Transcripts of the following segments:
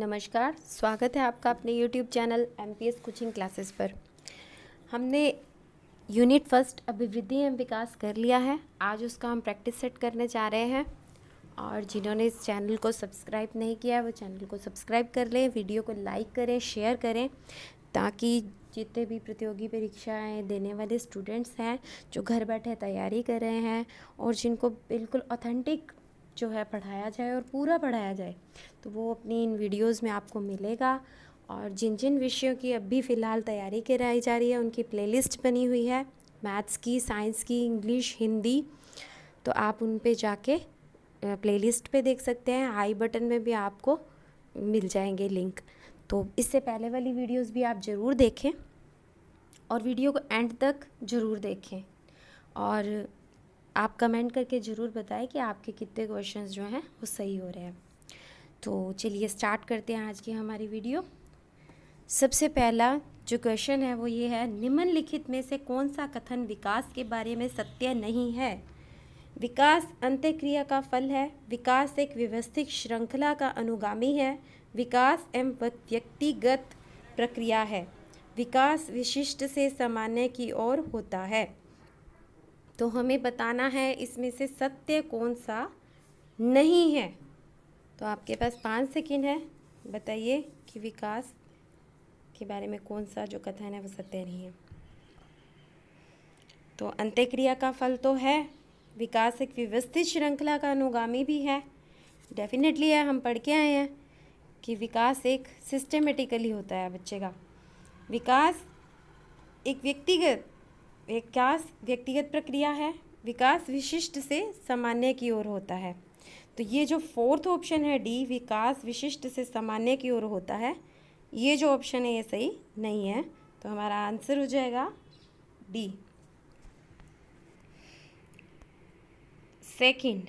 नमस्कार स्वागत है आपका अपने YouTube channel M P S coaching classes पर हमने यूनिट फर्स्ट अभिवृद्धि एवं विकास कर लिया है आज उसका हम प्रैक्टिस सेट करने जा रहे हैं और जिन्होंने इस चैनल को सब्सक्राइब नहीं किया है वो चैनल को सब्सक्राइब कर लें वीडियो को लाइक करें शेयर करें ताकि जितने भी प्रतियोगी परीक्षाएं देने वाले स्टूडेंट्स हैं जो घर बैठे तैयारी कर रहे हैं और जिनको बिल्कुल ऑथेंटिक जो है पढ़ाया जाए और पूरा पढ़ाया जाए तो वो अपनी इन वीडियोज़ में आपको मिलेगा और जिन जिन विषयों की अब भी फ़िलहाल तैयारी कराई जा रही है उनकी प्लेलिस्ट बनी हुई है मैथ्स की साइंस की इंग्लिश हिंदी तो आप उन पे जाके प्लेलिस्ट पे देख सकते हैं आई बटन में भी आपको मिल जाएंगे लिंक तो इससे पहले वाली वीडियोस भी आप ज़रूर देखें और वीडियो को एंड तक ज़रूर देखें और आप कमेंट करके ज़रूर बताएं कि आपके कितने क्वेश्चन जो हैं वो सही हो रहे हैं तो चलिए स्टार्ट करते हैं आज की हमारी वीडियो सबसे पहला जो क्वेश्चन है वो ये है निम्नलिखित में से कौन सा कथन विकास के बारे में सत्य नहीं है विकास अंत्यक्रिया का फल है विकास एक व्यवस्थित श्रृंखला का अनुगामी है विकास एवं व्यक्तिगत प्रक्रिया है विकास विशिष्ट से सामान्य की ओर होता है तो हमें बताना है इसमें से सत्य कौन सा नहीं है तो आपके पास पाँच सेकेंड है बताइए कि विकास के बारे में कौन सा जो कथन है वो सत्य नहीं है तो अंत्यक्रिया का फल तो है विकास एक व्यवस्थित श्रृंखला का अनुगामी भी है डेफिनेटली है हम पढ़ के आए हैं कि विकास एक सिस्टमेटिकली होता है बच्चे का विकास एक व्यक्तिगत विकास व्यक्तिगत प्रक्रिया है विकास विशिष्ट से सामान्य की ओर होता है तो ये जो फोर्थ ऑप्शन है डी विकास विशिष्ट से सामान्य की ओर होता है ये जो ऑप्शन है ये सही नहीं है तो हमारा आंसर हो जाएगा डी सेकंड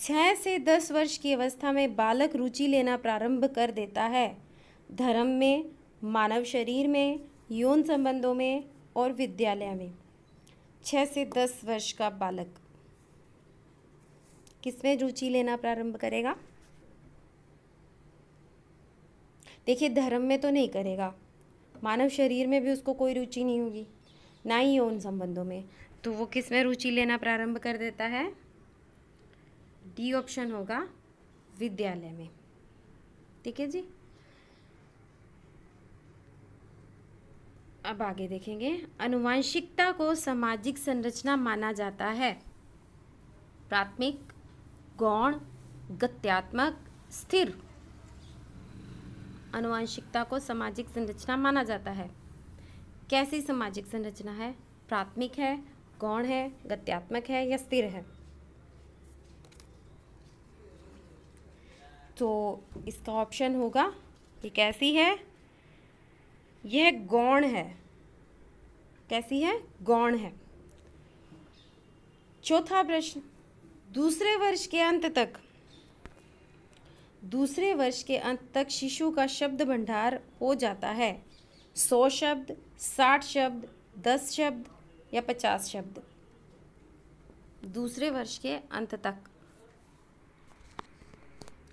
छः से दस वर्ष की अवस्था में बालक रुचि लेना प्रारंभ कर देता है धर्म में मानव शरीर में यौन संबंधों में और विद्यालय में छः से दस वर्ष का बालक किसमें रुचि लेना प्रारंभ करेगा देखिए धर्म में तो नहीं करेगा मानव शरीर में भी उसको कोई रुचि नहीं होगी ना ही यौन संबंधों में तो वो किसमें रुचि लेना प्रारंभ कर देता है डी ऑप्शन होगा विद्यालय में ठीक है जी अब आगे देखेंगे अनुवांशिकता को सामाजिक संरचना माना जाता है प्राथमिक गौण गत्यात्मक स्थिर अनुवांशिकता को सामाजिक संरचना माना जाता है कैसी सामाजिक संरचना है प्राथमिक है गौण है गत्यात्मक है या स्थिर है तो इसका ऑप्शन होगा ये कैसी है यह गौण है कैसी है गौण है चौथा प्रश्न दूसरे वर्ष के अंत तक दूसरे वर्ष के अंत तक शिशु का शब्द भंडार हो जाता है सौ शब्द साठ शब्द दस शब्द या पचास शब्द दूसरे वर्ष के अंत तक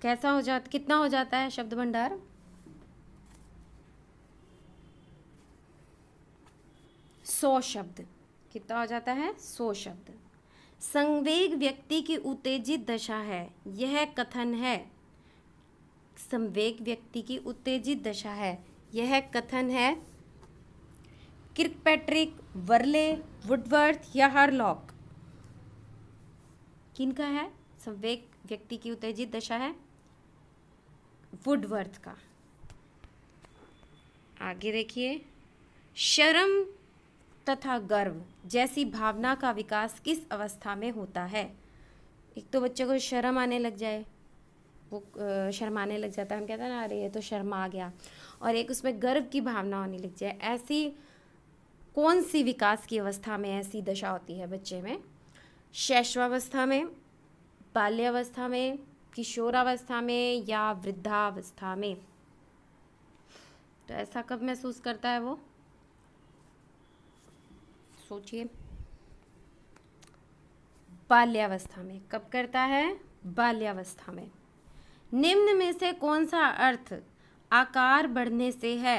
कैसा हो जाता कितना हो जाता है शब्द भंडार सौ शब्द कितना हो जाता है सौ शब्द संवेग व्यक्ति की उत्तेजित दशा है यह कथन है संवेग व्यक्ति की उत्तेजित दशा है यह कथन है किर्कपैट्रिक वर्ले वुडवर्थ या हरलॉक किन का है संवेग व्यक्ति की उत्तेजित दशा है वुडवर्थ का आगे देखिए शर्म तथा गर्व जैसी भावना का विकास किस अवस्था में होता है एक तो बच्चे को शर्म आने लग जाए वो शर्माने लग जाता है हम कहते हैं ना अरे ये तो शर्म आ गया और एक उसमें गर्व की भावना होने लग जाए ऐसी कौन सी विकास की अवस्था में ऐसी दशा होती है बच्चे में शैशवावस्था में बाल्यावस्था में किशोरावस्था में या वृद्धावस्था में तो ऐसा कब महसूस करता है वो सोचिए बाल्यावस्था में कब करता है बाल्यावस्था में निम्न में से कौन सा अर्थ आकार बढ़ने से है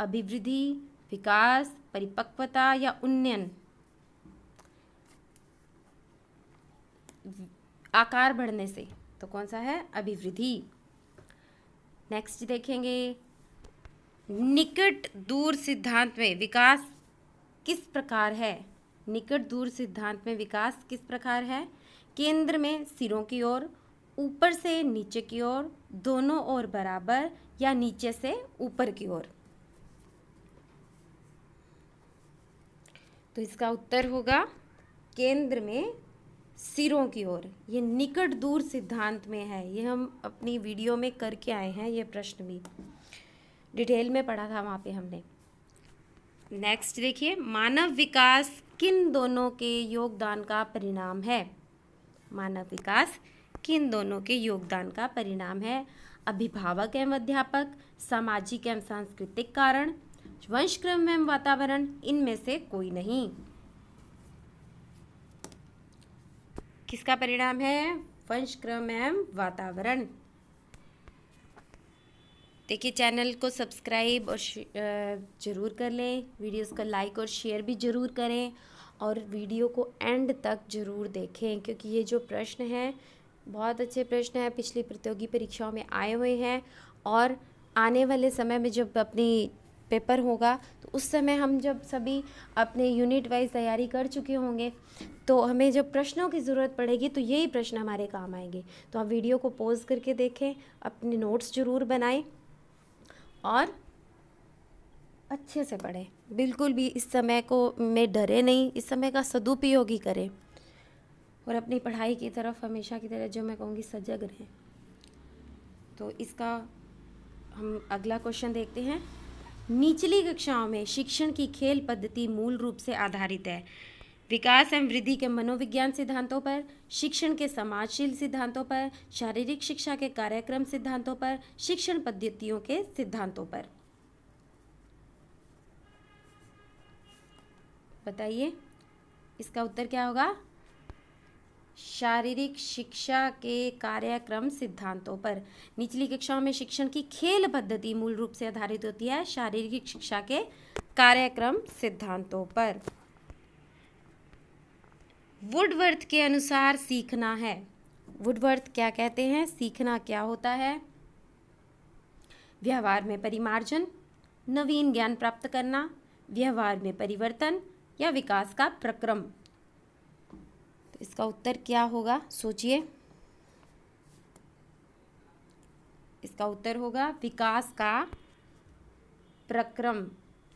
अभिवृद्धि विकास परिपक्वता या उन्नयन आकार बढ़ने से तो कौन सा है अभिवृद्धि नेक्स्ट देखेंगे निकट दूर सिद्धांत में विकास किस प्रकार है निकट दूर सिद्धांत में विकास किस प्रकार है केंद्र में सिरों की ओर ऊपर से नीचे की ओर दोनों ओर बराबर या नीचे से ऊपर की ओर तो इसका उत्तर होगा केंद्र में सिरों की ओर ये निकट दूर सिद्धांत में है ये हम अपनी वीडियो में करके आए हैं ये प्रश्न भी डिटेल में पढ़ा था वहाँ पे हमने नेक्स्ट देखिए मानव विकास किन दोनों के योगदान का परिणाम है मानव विकास किन दोनों के योगदान का परिणाम है अभिभावक एवं अध्यापक सामाजिक एवं सांस्कृतिक कारण वंशक्रम एवं वातावरण इनमें से कोई नहीं किसका परिणाम है वंशक्रम एवं वातावरण देखिए चैनल को सब्सक्राइब और ज़रूर कर लें वीडियोस को लाइक और शेयर भी ज़रूर करें और वीडियो को एंड तक ज़रूर देखें क्योंकि ये जो प्रश्न हैं बहुत अच्छे प्रश्न हैं पिछली प्रतियोगी परीक्षाओं में आए हुए हैं और आने वाले समय में जब अपनी पेपर होगा तो उस समय हम जब सभी अपने यूनिट वाइज तैयारी कर चुके होंगे तो हमें जब प्रश्नों की ज़रूरत पड़ेगी तो यही प्रश्न हमारे काम आएंगे तो आप वीडियो को पॉज करके देखें अपने नोट्स ज़रूर बनाएं और अच्छे से पढ़ें बिल्कुल भी इस समय को में डरे नहीं इस समय का सदुपयोग ही करें और अपनी पढ़ाई की तरफ हमेशा की तरह जो मैं कहूँगी सजग रहें तो इसका हम अगला क्वेश्चन देखते हैं निचली कक्षाओं में शिक्षण की खेल पद्धति मूल रूप से आधारित है विकास एवं वृद्धि के मनोविज्ञान सिद्धांतों पर शिक्षण के समाजशील सिद्धांतों पर शारीरिक शिक्षा के कार्यक्रम सिद्धांतों पर शिक्षण पद्धतियों के सिद्धांतों पर बताइए इसका उत्तर क्या होगा शारीरिक शिक्षा के कार्यक्रम सिद्धांतों पर निचली कक्षाओं में शिक्षण की खेल पद्धति मूल रूप से आधारित होती है शारीरिक शिक्षा के कार्यक्रम सिद्धांतों पर वुडवर्थ के अनुसार सीखना है वुडवर्थ क्या कहते हैं सीखना क्या होता है व्यवहार में परिमार्जन नवीन ज्ञान प्राप्त करना व्यवहार में परिवर्तन या विकास का प्रक्रम तो इसका उत्तर क्या होगा सोचिए इसका उत्तर होगा विकास का प्रक्रम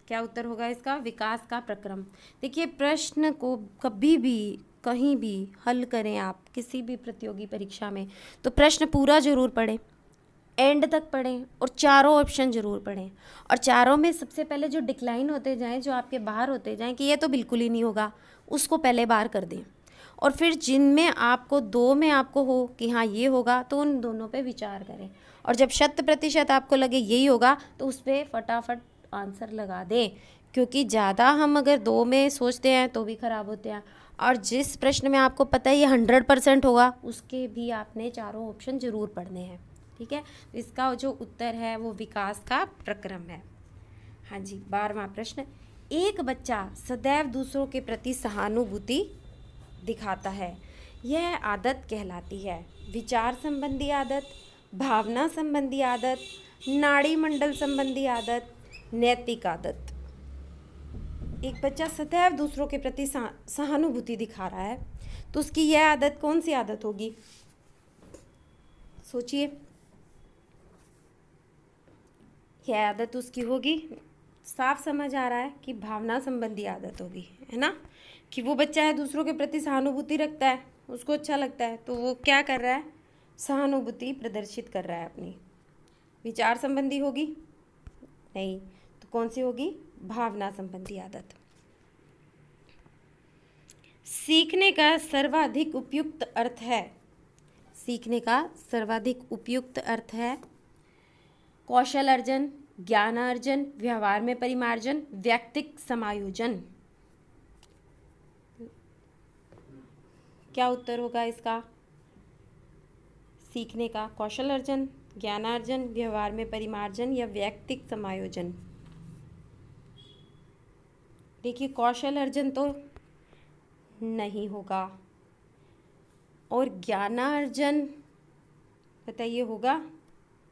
क्या उत्तर होगा इसका विकास का प्रक्रम देखिए प्रश्न को कभी भी कहीं भी हल करें आप किसी भी प्रतियोगी परीक्षा में तो प्रश्न पूरा ज़रूर पढ़ें एंड तक पढ़ें और चारों ऑप्शन ज़रूर पढ़ें और चारों में सबसे पहले जो डिक्लाइन होते जाएं जो आपके बाहर होते जाएं कि ये तो बिल्कुल ही नहीं होगा उसको पहले बार कर दें और फिर जिनमें आपको दो में आपको हो कि हाँ ये होगा तो उन दोनों पे विचार करें और जब शत प्रतिशत आपको लगे यही होगा तो उस पर फटाफट आंसर लगा दें क्योंकि ज़्यादा हम अगर दो में सोचते हैं तो भी ख़राब होते हैं और जिस प्रश्न में आपको पता है ये हंड्रेड परसेंट होगा उसके भी आपने चारों ऑप्शन ज़रूर पढ़ने हैं ठीक है तो इसका जो उत्तर है वो विकास का प्रक्रम है हाँ जी बारवा प्रश्न एक बच्चा सदैव दूसरों के प्रति सहानुभूति दिखाता है यह आदत कहलाती है विचार संबंधी आदत भावना संबंधी आदत नाड़ी मंडल संबंधी आदत नैतिक आदत एक बच्चा सदैव दूसरों के प्रति सहानुभूति दिखा रहा है तो उसकी यह आदत कौन सी आदत होगी सोचिए यह आदत उसकी होगी साफ समझ आ रहा है कि भावना संबंधी आदत होगी है ना कि वो बच्चा है दूसरों के प्रति सहानुभूति रखता है उसको अच्छा लगता है तो वो क्या कर रहा है सहानुभूति प्रदर्शित कर रहा है अपनी विचार संबंधी होगी नहीं तो कौन सी होगी भावना संबंधी आदत सीखने का सर्वाधिक उपयुक्त अर्थ है सीखने का सर्वाधिक उपयुक्त अर्थ है कौशल अर्जन ज्ञानार्जन व्यवहार में परिमार्जन व्यक्तिक समायोजन क्या उत्तर होगा इसका सीखने का कौशल अर्जन ज्ञानार्जन व्यवहार में परिमार्जन या व्यक्तिक समायोजन देखिए कौशल अर्जन तो नहीं होगा और ज्ञानार्जन बताइए होगा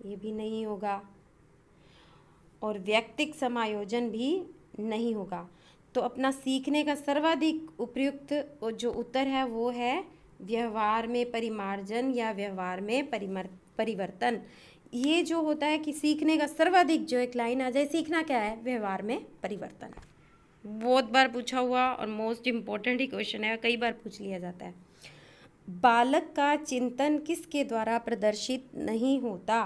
ये भी नहीं होगा और व्यक्तिक समायोजन भी नहीं होगा तो अपना सीखने का सर्वाधिक उपयुक्त जो उत्तर है वो है व्यवहार में परिमार्जन या व्यवहार में परिमर परिवर्तन ये जो होता है कि सीखने का सर्वाधिक जो एक लाइन आ जाए सीखना क्या है व्यवहार में परिवर्तन बहुत बार पूछा हुआ और मोस्ट इम्पॉर्टेंट ही क्वेश्चन है कई बार पूछ लिया जाता है बालक का चिंतन किसके द्वारा प्रदर्शित नहीं होता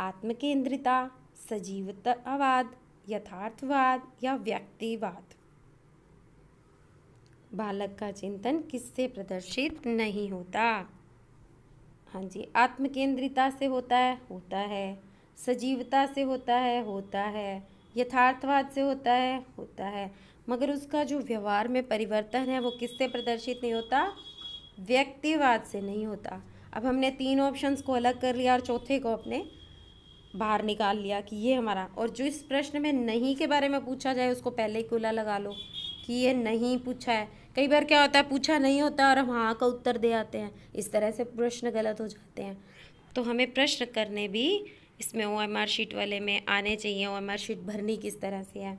आत्मकेंद्रिता सजीवतावाद यथार्थवाद या व्यक्तिवाद बालक का चिंतन किससे प्रदर्शित नहीं होता हाँ जी आत्मकेंद्रिता से होता है होता है सजीवता से होता है होता है यथार्थवाद से होता है होता है मगर उसका जो व्यवहार में परिवर्तन है वो किससे प्रदर्शित नहीं होता व्यक्तिवाद से नहीं होता अब हमने तीन ऑप्शंस को अलग कर लिया और चौथे को अपने बाहर निकाल लिया कि ये हमारा और जो इस प्रश्न में नहीं के बारे में पूछा जाए उसको पहले ही कोला लगा लो कि ये नहीं पूछा है कई बार क्या होता है पूछा नहीं होता और हम हाँ का उत्तर दे आते हैं इस तरह से प्रश्न गलत हो जाते हैं तो हमें प्रश्न करने भी इसमें ओ एम आर शीट वाले में आने चाहिए ओ एम आर शीट भरनी किस तरह से है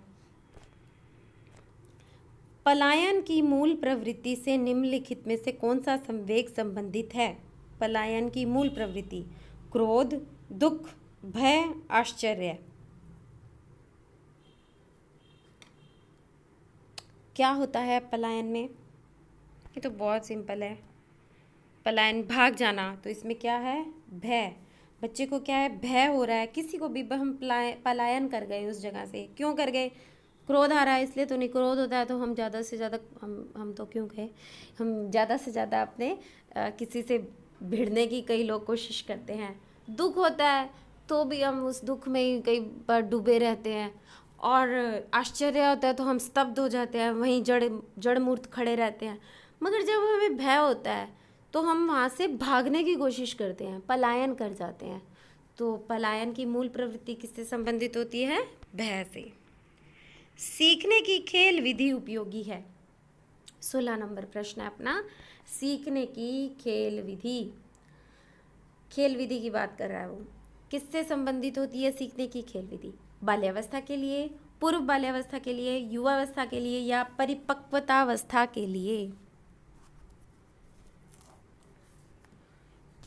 पलायन की मूल प्रवृत्ति से निम्नलिखित में से कौन सा संवेग संबंधित है पलायन की मूल प्रवृत्ति क्रोध दुख भय आश्चर्य क्या होता है पलायन में ये तो बहुत सिंपल है पलायन भाग जाना तो इसमें क्या है भय बच्चे को क्या है भय हो रहा है किसी को भी हम पलायन कर गए उस जगह से क्यों कर गए क्रोध आ रहा है इसलिए तो नहीं क्रोध होता है तो हम ज़्यादा से ज़्यादा हम हम तो क्यों कहें हम ज़्यादा से ज़्यादा अपने आ, किसी से भिड़ने की कई लोग कोशिश करते हैं दुख होता है तो भी हम उस दुख में ही कई बार डूबे रहते हैं और आश्चर्य होता है तो हम स्तब्ध हो जाते हैं वहीं जड़ जड़ मूर्त खड़े रहते हैं मगर जब हमें भय होता है तो हम वहाँ से भागने की कोशिश करते हैं पलायन कर जाते हैं तो पलायन की मूल प्रवृत्ति किससे संबंधित होती है भय से सीखने की खेल विधि उपयोगी है सोलह नंबर प्रश्न है अपना सीखने की खेल विधि खेल विधि की बात कर रहा है वो किससे संबंधित होती है सीखने की खेल विधि बाल्यावस्था के लिए पूर्व बाल्यावस्था के लिए युवावस्था के लिए या परिपक्वतावस्था के लिए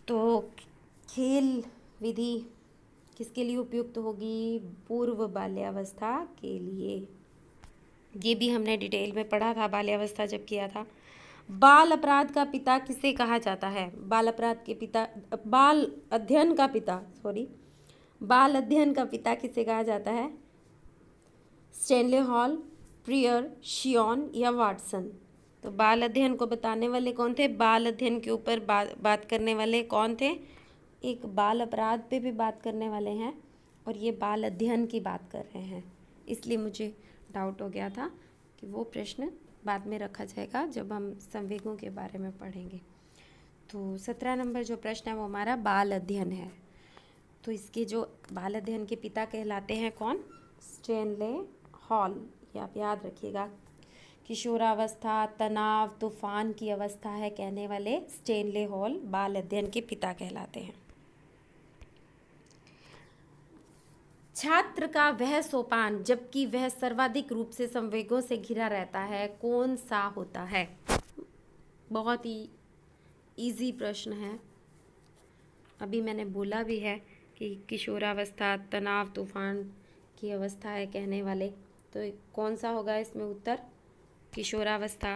तो खेल विधि किसके लिए उपयुक्त होगी पूर्व बाल्यावस्था के लिए ये भी हमने डिटेल में पढ़ा था बाल्यावस्था जब किया था बाल अपराध का पिता किसे कहा जाता है बाल अपराध के पिता बाल अध्ययन का पिता सॉरी बाल अध्ययन का पिता किसे कहा जाता है स्टेनले हॉल प्रियर शियोन या वाटसन तो बाल अध्ययन को बताने वाले कौन थे बाल अध्ययन के ऊपर बा, बात करने वाले कौन थे एक बाल अपराध पे भी बात करने वाले हैं और ये बाल अध्ययन की बात कर रहे हैं इसलिए मुझे डाउट हो गया था कि वो प्रश्न बाद में रखा जाएगा जब हम संवेगों के बारे में पढ़ेंगे तो सत्रह नंबर जो प्रश्न है वो हमारा बाल अध्ययन है तो इसके जो बाल अध्ययन के पिता कहलाते हैं कौन स्टेनले हॉल ये आप याद रखिएगा किशोरावस्था तनाव तूफान की अवस्था है कहने वाले स्टेनले हॉल बाल अध्ययन के पिता कहलाते हैं छात्र का वह सोपान जबकि वह सर्वाधिक रूप से संवेगों से घिरा रहता है कौन सा होता है बहुत ही इजी प्रश्न है अभी मैंने बोला भी है कि किशोरावस्था तनाव तूफान की अवस्था है कहने वाले तो कौन सा होगा इसमें उत्तर किशोरावस्था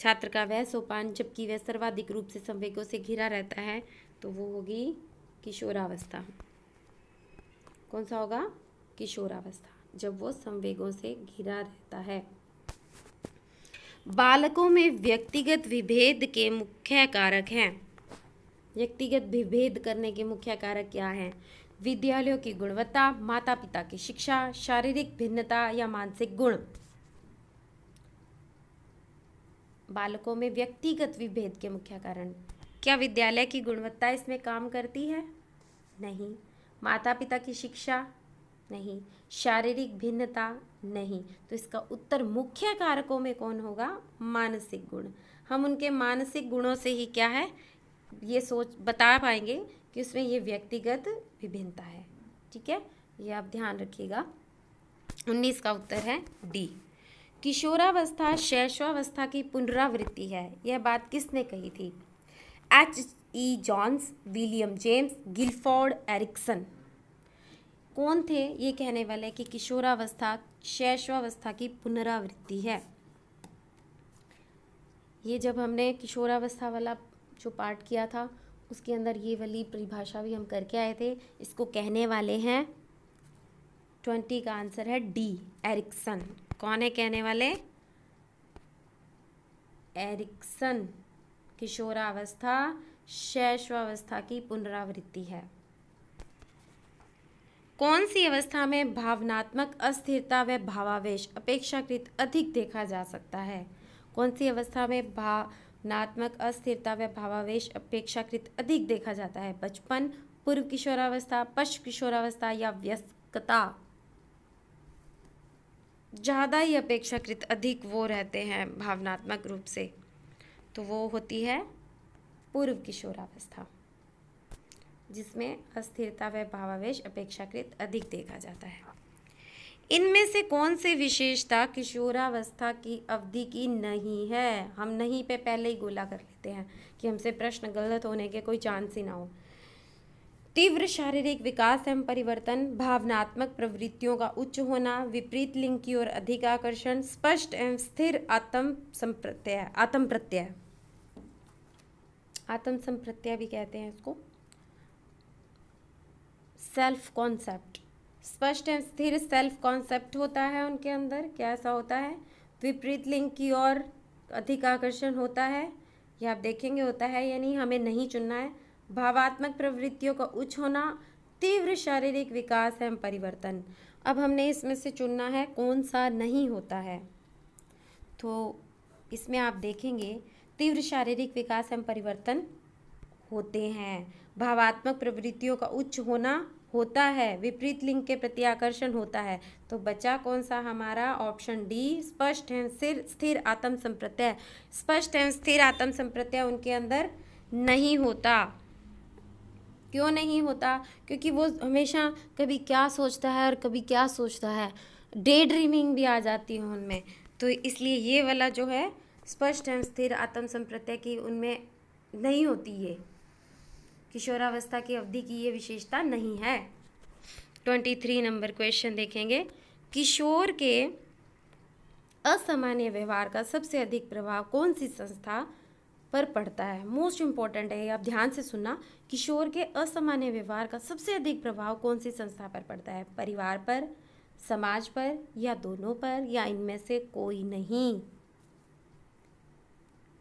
छात्र का वह सोपान जबकि वह सर्वाधिक रूप से संवेगों से घिरा रहता है तो वो होगी किशोरावस्था कौन सा होगा किशोरावस्था जब वो संवेगों से घिरा रहता है बालकों में व्यक्तिगत विभेद के मुख्य कारक हैं व्यक्तिगत विभेद करने के मुख्य कारक क्या हैं विद्यालयों की गुणवत्ता माता पिता की शिक्षा शारीरिक भिन्नता या मानसिक गुण बालकों में व्यक्तिगत विभेद के मुख्य कारण क्या विद्यालय की गुणवत्ता इसमें काम करती है नहीं माता पिता की शिक्षा नहीं शारीरिक भिन्नता नहीं तो इसका उत्तर मुख्य कारकों में कौन होगा मानसिक गुण हम उनके मानसिक गुणों से ही क्या है ये सोच बता पाएंगे कि उसमें ये व्यक्तिगत विभिन्नता है ठीक है ये आप ध्यान रखिएगा उन्नीस का उत्तर है डी किशोरावस्था शैशवावस्था की पुनरावृत्ति है यह बात किसने कही थी H E Jones William James Guilford Erikson कौन थे ये कहने वाले कि किशोरावस्था शैशवावस्था की पुनरावृत्ति है ये जब हमने किशोरावस्था वाला जो पार्ट किया था उसके अंदर ये वाली परिभाषा भी हम करके आए थे इसको कहने वाले हैं ट्वेंटी का आंसर है डी एरिक्सन कौन है कहने वाले एरिक्सन किशोरावस्था शैशवावस्था की पुनरावृत्ति है कौन सी अवस्था में भावनात्मक अस्थिरता व भावावेश अपेक्षाकृत अधिक देखा जा सकता है कौन सी अवस्था में भावनात्मक अस्थिरता व भावावेश अपेक्षाकृत अधिक देखा जाता है बचपन पूर्व किशोरावस्था पश्च किशोरावस्था या व्यस्कता ज़्यादा ही अपेक्षाकृत अधिक वो रहते हैं भावनात्मक रूप से तो वो होती है पूर्व किशोरावस्था जिसमें अस्थिरता व भावावेश अपेक्षाकृत अधिक देखा जाता है इनमें से कौन सी विशेषता किशोरावस्था की अवधि की नहीं है हम नहीं पे पहले ही गोला कर लेते हैं कि हमसे प्रश्न गलत होने के कोई चांस ही ना हो तीव्र शारीरिक विकास एवं परिवर्तन भावनात्मक प्रवृत्तियों का उच्च होना विपरीत लिंग की ओर अधिक आकर्षण स्पष्ट एवं स्थिर आत्म संप्रत्यय आत्म प्रत्यय आत्म संप्रत्यय भी कहते हैं इसको सेल्फ कॉन्सेप्ट स्पष्ट एवं स्थिर सेल्फ कॉन्सेप्ट होता है उनके अंदर क्या ऐसा होता है विपरीत लिंग की ओर अधिक आकर्षण होता है यह आप देखेंगे होता है या नहीं हमें नहीं चुनना है भावात्मक प्रवृत्तियों का उच्च होना तीव्र शारीरिक विकास एवं परिवर्तन अब हमने इसमें से चुनना है कौन सा नहीं होता है तो इसमें आप देखेंगे तीव्र शारीरिक विकास एवं परिवर्तन होते हैं भावात्मक प्रवृत्तियों का उच्च होना होता है विपरीत लिंग के प्रति आकर्षण होता है तो बचा कौन सा हमारा ऑप्शन डी स्पष्ट एवं स्थिर स्थिर आत्म संप्रत्यय स्पष्ट एवं स्थिर आत्म संप्रत्यय उनके अंदर नहीं होता क्यों नहीं होता क्योंकि वो हमेशा कभी क्या सोचता है और कभी क्या सोचता है डे ड्रीमिंग भी आ जाती है उनमें तो इसलिए ये वाला जो है स्पष्ट एवं स्थिर आत्म संप्रत्य की उनमें नहीं होती ये किशोरावस्था की अवधि की ये विशेषता नहीं है ट्वेंटी थ्री नंबर क्वेश्चन देखेंगे किशोर के असामान्य व्यवहार का सबसे अधिक प्रभाव कौन सी संस्था पर पड़ता है मोस्ट इम्पॉर्टेंट है आप ध्यान से सुनना किशोर के असामान्य व्यवहार का सबसे अधिक प्रभाव कौन सी संस्था पर पड़ता है परिवार पर समाज पर या दोनों पर या इनमें से कोई नहीं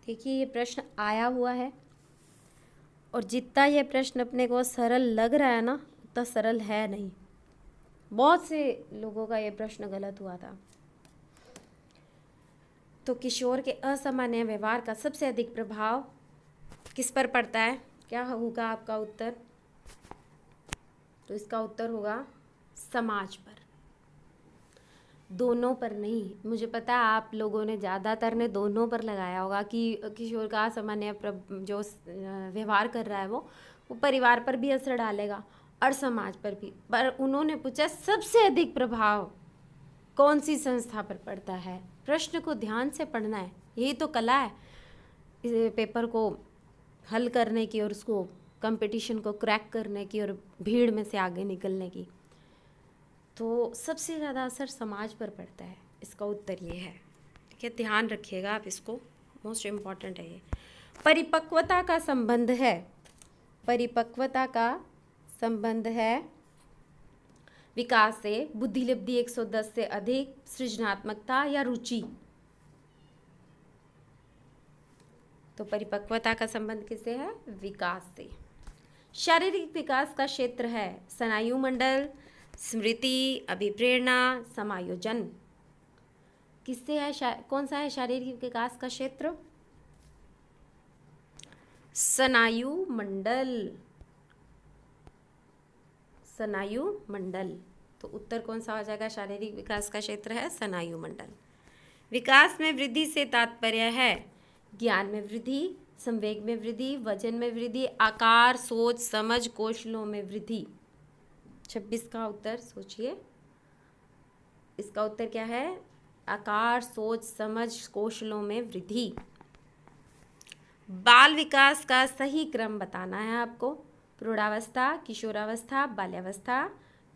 देखिए ये प्रश्न आया हुआ है और जितना ये प्रश्न अपने को सरल लग रहा है ना उतना सरल है नहीं बहुत से लोगों का ये प्रश्न गलत हुआ था तो किशोर के असामान्य व्यवहार का सबसे अधिक प्रभाव किस पर पड़ता है क्या होगा आपका उत्तर तो इसका उत्तर होगा समाज पर दोनों पर नहीं मुझे पता है आप लोगों ने ज़्यादातर ने दोनों पर लगाया होगा कि किशोर का असामान्य जो व्यवहार कर रहा है वो वो परिवार पर भी असर डालेगा और समाज पर भी पर उन्होंने पूछा सबसे अधिक प्रभाव कौन सी संस्था पर पड़ता है प्रश्न को ध्यान से पढ़ना है यही तो कला है इस पेपर को हल करने की और उसको कंपटीशन को क्रैक करने की और भीड़ में से आगे निकलने की तो सबसे ज़्यादा असर समाज पर पड़ता है इसका उत्तर ये है ठीक है ध्यान रखिएगा आप इसको मोस्ट इम्पॉर्टेंट है ये परिपक्वता का संबंध है परिपक्वता का संबंध है विकास से एक सौ 110 से अधिक सृजनात्मकता या रुचि तो परिपक्वता का संबंध किससे है विकास से शारीरिक विकास का क्षेत्र है स्नायु मंडल स्मृति अभिप्रेरणा समायोजन किससे है कौन सा है शारीरिक विकास का क्षेत्र स्नायु मंडल स्नायु मंडल तो उत्तर कौन सा हो जाएगा शारीरिक विकास का क्षेत्र है स्नायु मंडल विकास में वृद्धि से तात्पर्य है ज्ञान में वृद्धि संवेग में वृद्धि वजन में वृद्धि आकार सोच समझ कौशलों में वृद्धि छब्बीस का उत्तर सोचिए इसका उत्तर क्या है आकार सोच समझ कौशलों में वृद्धि बाल विकास का सही क्रम बताना है आपको प्रौढ़ावस्था किशोरावस्था बाल्यावस्था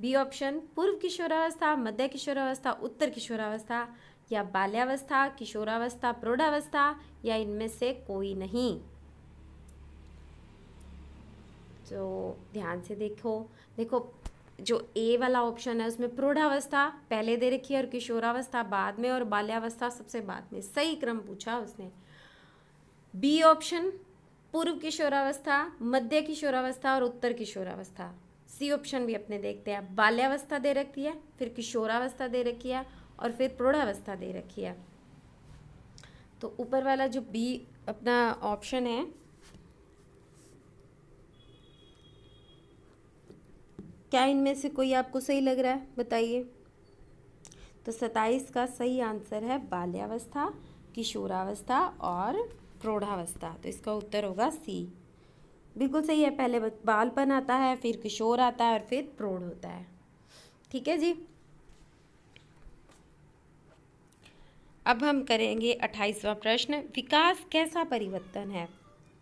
बी ऑप्शन पूर्व किशोरावस्था मध्य किशोरावस्था उत्तर किशोरावस्था या बाल्यावस्था किशोरावस्था प्रौढ़ावस्था या इनमें से कोई नहीं तो ध्यान से देखो देखो जो ए वाला ऑप्शन है उसमें प्रौढ़ावस्था पहले दे रखी है और किशोरावस्था बाद में और बाल्यावस्था सबसे बाद में सही क्रम पूछा उसने बी ऑप्शन पूर्व किशोरावस्था मध्य किशोरावस्था और उत्तर किशोरावस्था सी ऑप्शन भी अपने देखते हैं बाल्यावस्था दे रखी है फिर किशोरावस्था दे रखी है और फिर प्रौढ़ावस्था दे रखी है तो ऊपर वाला जो बी अपना ऑप्शन है क्या इनमें से कोई आपको सही लग रहा है बताइए तो सताइस का सही आंसर है बाल्यावस्था किशोरावस्था और प्रौढ़ावस्था तो इसका उत्तर होगा सी बिल्कुल सही है पहले बालपन आता है फिर किशोर आता है और फिर प्रौढ़ होता है ठीक है जी अब हम करेंगे अट्ठाईसवा प्रश्न विकास कैसा परिवर्तन है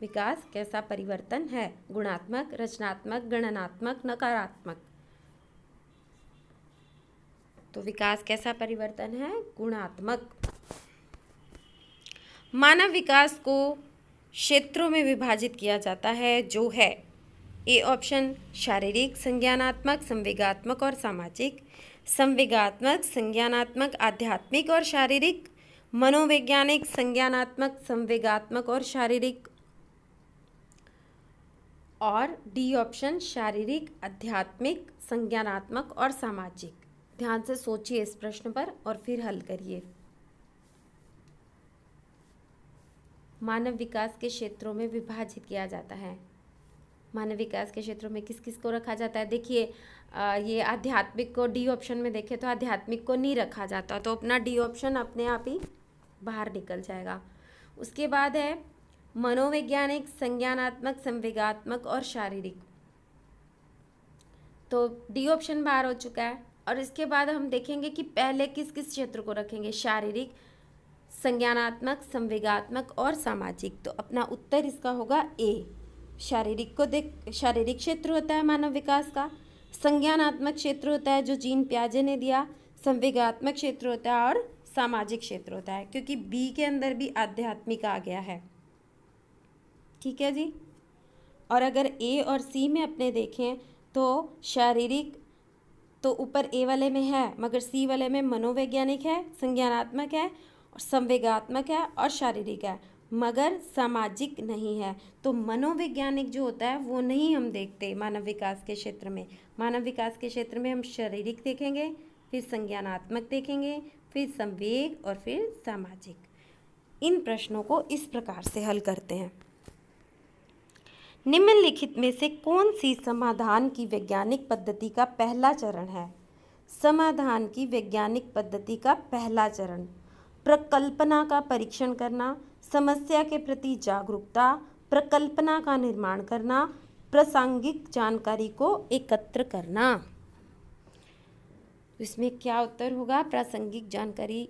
विकास कैसा परिवर्तन है गुणात्मक रचनात्मक गणनात्मक नकारात्मक तो विकास कैसा परिवर्तन है गुणात्मक मानव विकास को क्षेत्रों में विभाजित किया जाता है जो है ए ऑप्शन शारीरिक संज्ञानात्मक संवेगात्मक और सामाजिक संवेगात्मक संज्ञानात्मक आध्यात्मिक और शारीरिक मनोवैज्ञानिक संज्ञानात्मक संवेगात्मक और शारीरिक और डी ऑप्शन शारीरिक आध्यात्मिक संज्ञानात्मक और सामाजिक ध्यान से सोचिए इस प्रश्न पर और फिर हल करिए मानव विकास के क्षेत्रों में विभाजित किया जाता है मानव विकास के क्षेत्रों में किस किस को रखा जाता है देखिए ये आध्यात्मिक को डी ऑप्शन में देखें तो आध्यात्मिक को नहीं रखा जाता तो अपना डी ऑप्शन अपने आप ही बाहर निकल जाएगा उसके बाद है मनोवैज्ञानिक संज्ञानात्मक संवेगात्मक और शारीरिक तो डी ऑप्शन बाहर हो चुका है और इसके बाद हम देखेंगे कि पहले किस किस क्षेत्र को रखेंगे शारीरिक संज्ञानात्मक संवेगात्मक और सामाजिक तो अपना उत्तर इसका होगा ए शारीरिक को देख शारीरिक क्षेत्र होता है मानव विकास का संज्ञानात्मक क्षेत्र होता है जो जीन प्याजे ने दिया संवेगात्मक क्षेत्र होता है और सामाजिक क्षेत्र होता है क्योंकि बी के अंदर भी आध्यात्मिक आ गया है ठीक है जी और अगर ए और सी में अपने देखें तो शारीरिक तो ऊपर ए वाले में है मगर सी वाले में मनोवैज्ञानिक है संज्ञानात्मक है संवेगात्मक है और शारीरिक है मगर सामाजिक नहीं है तो मनोवैज्ञानिक जो होता है वो नहीं हम देखते मानव विकास के क्षेत्र में मानव विकास के क्षेत्र में हम शारीरिक देखेंगे फिर संज्ञानात्मक देखेंगे फिर संवेग और फिर सामाजिक इन प्रश्नों को इस प्रकार से हल करते हैं निम्नलिखित में से कौन सी समाधान की वैज्ञानिक पद्धति का पहला चरण है समाधान की वैज्ञानिक पद्धति का पहला चरण प्रकल्पना का परीक्षण करना समस्या के प्रति जागरूकता प्रकल्पना का निर्माण करना प्रासंगिक जानकारी को एकत्र करना इसमें क्या उत्तर होगा प्रासंगिक जानकारी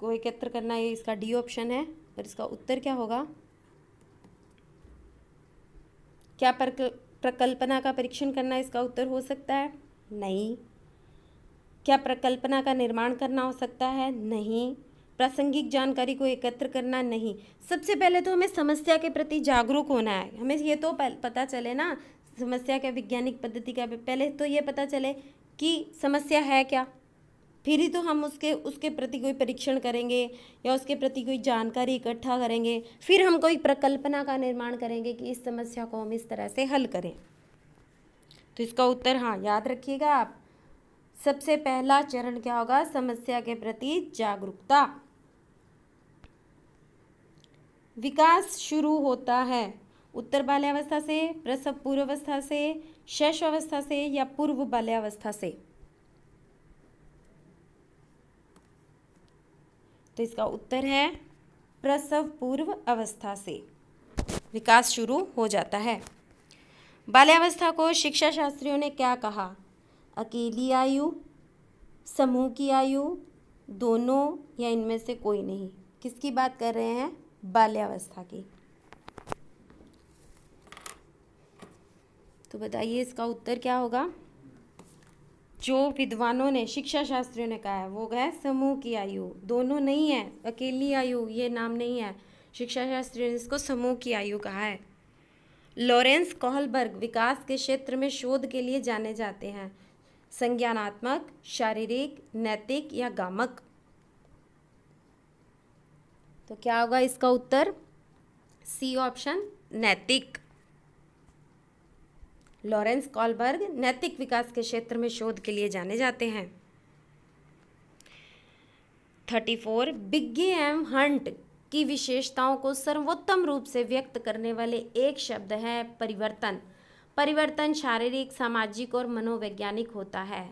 को एकत्र करना ये इसका डी ऑप्शन है और इसका उत्तर क्या होगा क्या प्रकल्पना का परीक्षण करना इसका उत्तर हो सकता है नहीं क्या प्रकल्पना का निर्माण करना हो सकता है नहीं प्रासंगिक जानकारी को एकत्र करना नहीं सबसे पहले तो हमें समस्या के प्रति जागरूक होना है हमें ये तो पता चले ना समस्या का वैज्ञानिक पद्धति का पहले तो ये पता चले कि समस्या है क्या फिर ही तो हम उसके उसके प्रति कोई परीक्षण करेंगे या उसके प्रति कोई जानकारी इकट्ठा करेंगे फिर हम कोई प्रकल्पना का निर्माण करेंगे कि इस समस्या को हम इस तरह से हल करें तो इसका उत्तर हाँ याद रखिएगा आप सबसे पहला चरण क्या होगा समस्या के प्रति जागरूकता विकास शुरू होता है उत्तर बाल्यावस्था से प्रसव पूर्वावस्था से शैश अवस्था से या पूर्व बाल्यावस्था से तो इसका उत्तर है प्रसव पूर्व अवस्था से विकास शुरू हो जाता है बाल्यावस्था को शिक्षा शास्त्रियों ने क्या कहा अकेली आयु समूह की आयु दोनों या इनमें से कोई नहीं किसकी बात कर रहे हैं बाल्यावस्था की तो बताइए इसका उत्तर क्या होगा जो विद्वानों ने शिक्षा शास्त्रियों ने कहा है वो है समूह की आयु दोनों नहीं है अकेली आयु ये नाम नहीं है शिक्षा शास्त्रियों ने इसको समूह की आयु कहा है लॉरेंस कोहलबर्ग विकास के क्षेत्र में शोध के लिए जाने जाते हैं संज्ञानात्मक शारीरिक नैतिक या गामक तो क्या होगा इसका उत्तर सी ऑप्शन नैतिक लॉरेंस कॉलबर्ग नैतिक विकास के क्षेत्र में शोध के लिए जाने जाते हैं thirty four Bigge M Hunt की विशेषताओं को सर्वोत्तम रूप से व्यक्त करने वाले एक शब्द है परिवर्तन परिवर्तन शारीरिक सामाजिक और मनोवैज्ञानिक होता है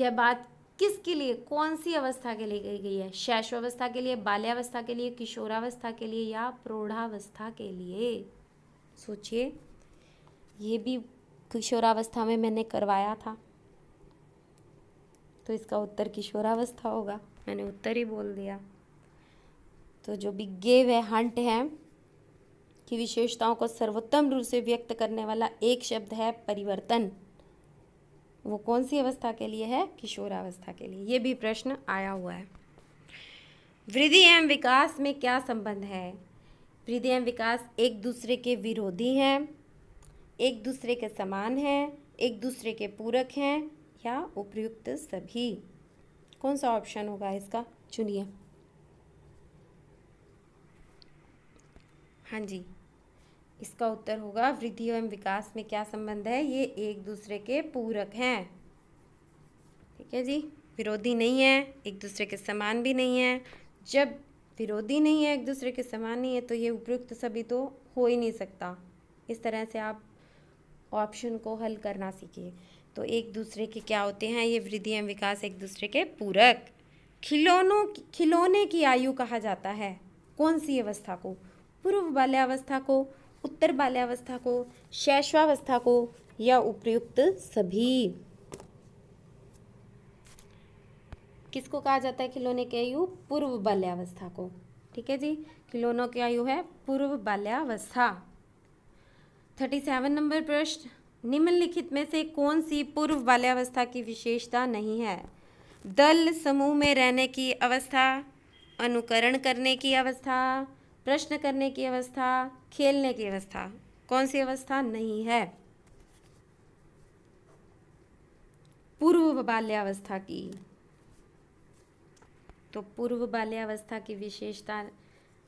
यह बात किसके लिए कौन सी अवस्था के लिए कही गई है शैशवावस्था के लिए बाल्यावस्था के लिए किशोरावस्था के लिए या प्रौढ़ावस्था के लिए सोचिए ये भी किशोरावस्था में मैंने करवाया था तो इसका उत्तर किशोरावस्था होगा मैंने उत्तर ही बोल दिया तो जो बिग गेव है हंट है की विशेषताओं को सर्वोत्तम रूप से व्यक्त करने वाला एक शब्द है परिवर्तन वो कौन सी अवस्था के लिए है किशोरावस्था के लिए ये भी प्रश्न आया हुआ है वृद्धि एवं विकास में क्या संबंध है वृद्धि एवं विकास एक दूसरे के विरोधी हैं एक दूसरे के समान हैं एक दूसरे के पूरक हैं या उपयुक्त सभी कौन सा ऑप्शन होगा इसका चुनिए हाँ जी इसका उत्तर होगा वृद्धि एवं विकास में क्या संबंध है ये एक दूसरे के पूरक हैं ठीक है जी विरोधी नहीं है एक दूसरे के समान भी नहीं है जब विरोधी नहीं है एक दूसरे के समान नहीं है तो ये उपयुक्त सभी तो हो ही नहीं सकता इस तरह से आप ऑप्शन को हल करना सीखिए तो एक दूसरे के क्या होते हैं ये वृद्धि एवं विकास एक दूसरे के पूरक खिलौनों खिलौने की आयु कहा जाता है कौन सी अवस्था को पूर्व बाल्यावस्था को उत्तर बाल्यावस्था को शैश्वावस्था को या उपयुक्त सभी किसको कहा जाता है खिलौने की आयु पूर्व बाल्यावस्था को ठीक है जी खिलौनों की आयु है पूर्व बाल्यावस्था थर्टी सेवन नंबर प्रश्न निम्नलिखित में से कौन सी पूर्व बाल्यावस्था की विशेषता नहीं है दल समूह में रहने की अवस्था अनुकरण करने की अवस्था प्रश्न करने की अवस्था खेलने की अवस्था कौन सी अवस्था नहीं है पूर्व बाल्यावस्था की तो पूर्व बाल्यावस्था की विशेषता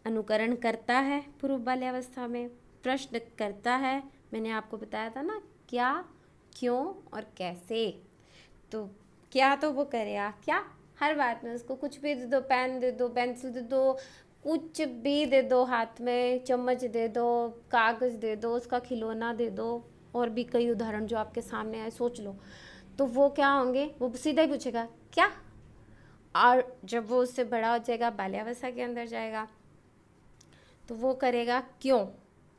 अनुकरण करता है पूर्व बाल्यावस्था में प्रश्न करता है मैंने आपको बताया था ना क्या क्यों और कैसे तो क्या तो वो करे क्या हर बात में उसको कुछ भी दे दो पेन दे दो पेंसिल दे दो कुछ भी दे दो हाथ में चम्मच दे दो कागज़ दे दो उसका खिलौना दे दो और भी कई उदाहरण जो आपके सामने आए सोच लो तो वो क्या होंगे वो सीधा ही पूछेगा क्या और जब वो उससे बड़ा हो जाएगा बाल्यावस्था के अंदर जाएगा तो वो करेगा क्यों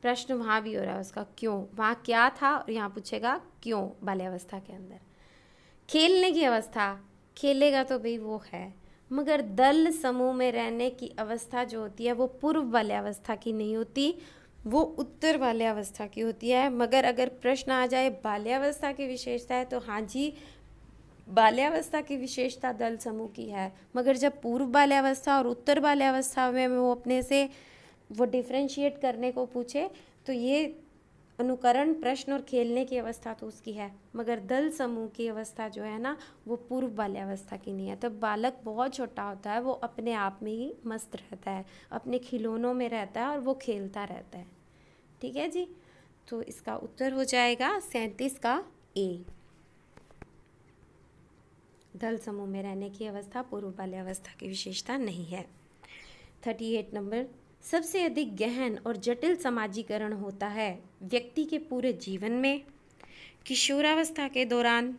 प्रश्न वहाँ भी हो रहा है उसका क्यों वहाँ क्या था और यहाँ पूछेगा क्यों बाल्यावस्था के अंदर खेलने की अवस्था खेलेगा तो भाई वो है मगर दल समूह में रहने की अवस्था जो होती है वो पूर्व वाले अवस्था की नहीं होती वो उत्तर अवस्था की होती है मगर अगर प्रश्न आ जाए बाल्यावस्था की विशेषता है तो हाँ जी बाल्यावस्था की विशेषता दल समूह की है मगर जब पूर्व बाल्यावस्था और उत्तर बाल्यावस्था में वो अपने से वो डिफ्रेंशिएट करने को पूछे तो ये अनुकरण प्रश्न और खेलने की अवस्था तो उसकी है मगर दल समूह की अवस्था जो है ना वो पूर्व बाल्यावस्था की नहीं है तब बालक बहुत छोटा होता है वो अपने आप में ही मस्त रहता है अपने खिलौनों में रहता है और वो खेलता रहता है ठीक है जी तो इसका उत्तर हो जाएगा सैंतीस का ए दल समूह में रहने की अवस्था पूर्व बाल्यावस्था की विशेषता नहीं है थर्टी एट नंबर सबसे अधिक गहन और जटिल समाजीकरण होता है व्यक्ति के पूरे जीवन में किशोरावस्था के दौरान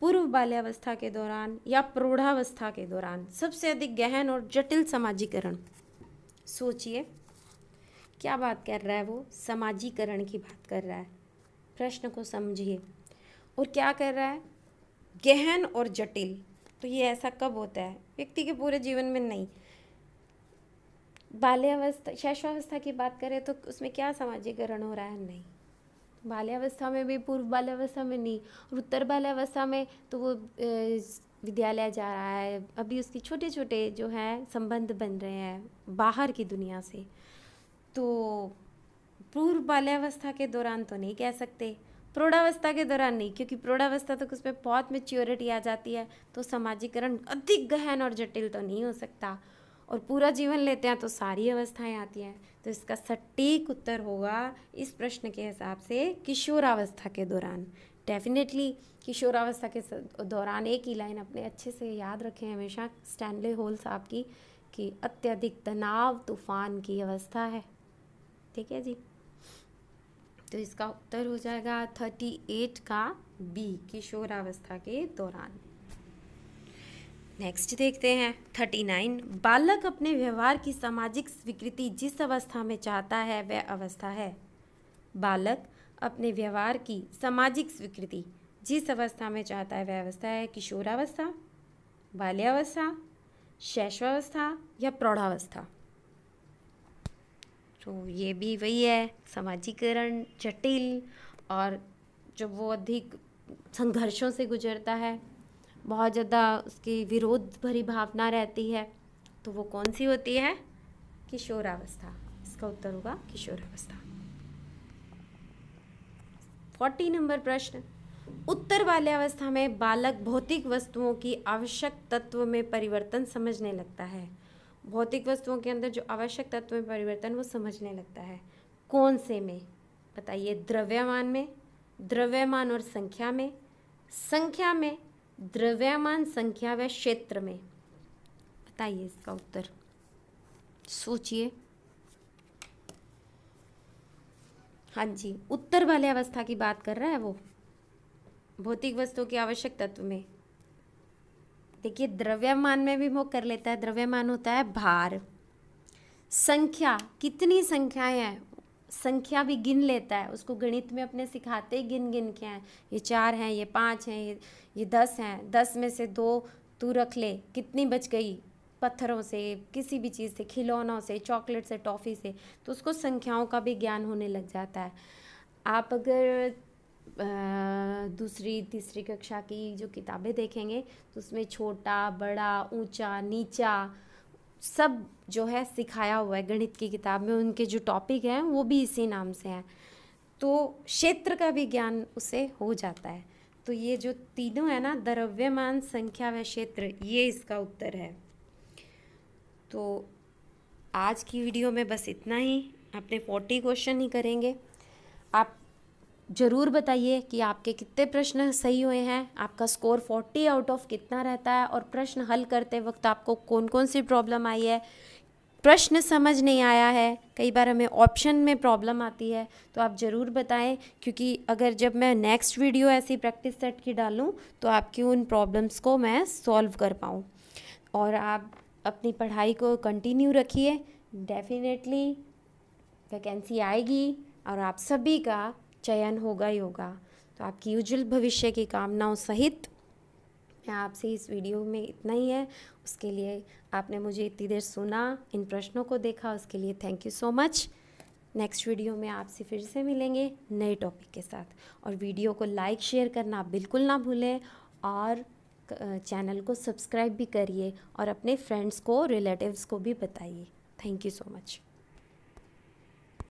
पूर्व बाल्यावस्था के दौरान या प्रौढ़ावस्था के दौरान सबसे अधिक गहन और जटिल समाजीकरण सोचिए क्या बात कर रहा है वो समाजीकरण की बात कर रहा है प्रश्न को समझिए और क्या कर रहा है गहन और जटिल तो ये ऐसा कब होता है व्यक्ति के पूरे जीवन में नहीं बाल्यावस्था शैशवावस्था की बात करें तो उसमें क्या सामाजिकरण हो रहा है नहीं बाल्यावस्था में भी पूर्व बाल्यावस्था में नहीं और उत्तर बाल्यावस्था में तो वो विद्यालय जा रहा है अभी उसके छोटे छोटे जो हैं संबंध बन रहे हैं बाहर की दुनिया से तो पूर्व बाल्यावस्था के दौरान तो नहीं कह सकते प्रौढ़ावस्था के दौरान नहीं क्योंकि प्रौढ़ावस्था तक तो उसमें बहुत मेच्योरिटी आ जाती है तो सामाजिकरण अधिक गहन और जटिल तो नहीं हो सकता और पूरा जीवन लेते हैं तो सारी अवस्थाएं आती हैं तो इसका सटीक उत्तर होगा इस प्रश्न के हिसाब से किशोरावस्था के दौरान डेफिनेटली किशोरावस्था के दौरान एक ही लाइन अपने अच्छे से याद रखें हमेशा स्टैनले होल साहब की कि अत्यधिक तनाव तूफान की अवस्था है ठीक है जी तो इसका उत्तर हो जाएगा थर्टी एट का बी किशोरावस्था के दौरान नेक्स्ट देखते हैं थर्टी नाइन बालक अपने व्यवहार की सामाजिक स्वीकृति जिस अवस्था में चाहता है वह अवस्था है बालक अपने व्यवहार की सामाजिक स्वीकृति जिस अवस्था में चाहता है वह अवस्था है किशोरावस्था बाल्यावस्था शैशवावस्था या प्रौढ़ावस्था तो ये भी वही है सामाजिकरण जटिल और जब वो अधिक संघर्षों से गुजरता है बहुत ज़्यादा उसकी विरोध भरी भावना रहती है तो वो कौन सी होती है किशोरावस्था इसका उत्तर होगा किशोरावस्था फोर्टी नंबर प्रश्न उत्तर बाल्यावस्था में बालक भौतिक वस्तुओं की आवश्यक तत्व में परिवर्तन समझने लगता है भौतिक वस्तुओं के अंदर जो आवश्यक तत्व में परिवर्तन वो समझने लगता है कौन से में बताइए द्रव्यमान में द्रव्यमान और संख्या में संख्या में द्रव्यमान संख्या व क्षेत्र में बताइए इसका उत्तर सोचिए हाँ जी उत्तर वाले अवस्था की बात कर रहा है वो भौतिक वस्तुओं के आवश्यक तत्व में देखिए द्रव्यमान में भी वो कर लेता है द्रव्यमान होता है भार संख्या कितनी संख्याएं हैं संख्या भी गिन लेता है उसको गणित में अपने सिखाते ही गिन गिन के हैं ये चार हैं ये पाँच हैं ये ये दस हैं दस में से दो तू रख ले कितनी बच गई पत्थरों से किसी भी चीज़ से खिलौनों से चॉकलेट से टॉफ़ी से तो उसको संख्याओं का भी ज्ञान होने लग जाता है आप अगर दूसरी तीसरी कक्षा की जो किताबें देखेंगे तो उसमें छोटा बड़ा ऊंचा नीचा सब जो है सिखाया हुआ है गणित की किताब में उनके जो टॉपिक हैं वो भी इसी नाम से हैं तो क्षेत्र का भी ज्ञान उसे हो जाता है तो ये जो तीनों है ना द्रव्यमान संख्या व क्षेत्र ये इसका उत्तर है तो आज की वीडियो में बस इतना ही अपने फोर्टी क्वेश्चन ही करेंगे आप ज़रूर बताइए कि आपके कितने प्रश्न सही हुए हैं आपका स्कोर 40 आउट ऑफ कितना रहता है और प्रश्न हल करते वक्त आपको कौन कौन सी प्रॉब्लम आई है प्रश्न समझ नहीं आया है कई बार हमें ऑप्शन में प्रॉब्लम आती है तो आप ज़रूर बताएं क्योंकि अगर जब मैं नेक्स्ट वीडियो ऐसी प्रैक्टिस सेट की डालूं तो आपकी उन प्रॉब्लम्स को मैं सॉल्व कर पाऊँ और आप अपनी पढ़ाई को कंटिन्यू रखिए डेफिनेटली वैकेंसी आएगी और आप सभी का चयन होगा ही होगा तो आपकी उज्ज्वल भविष्य की कामनाओं सहित मैं आपसे इस वीडियो में इतना ही है उसके लिए आपने मुझे इतनी देर सुना इन प्रश्नों को देखा उसके लिए thank you so much next video में आपसे फिर से मिलेंगे नए टॉपिक के साथ और वीडियो को लाइक शेयर करना बिल्कुल ना भूलें और चैनल को सब्सक्राइब भी करिए और अपने फ्रेंड्स को रिलेटिव्स को भी बताइए थैंक यू सो मच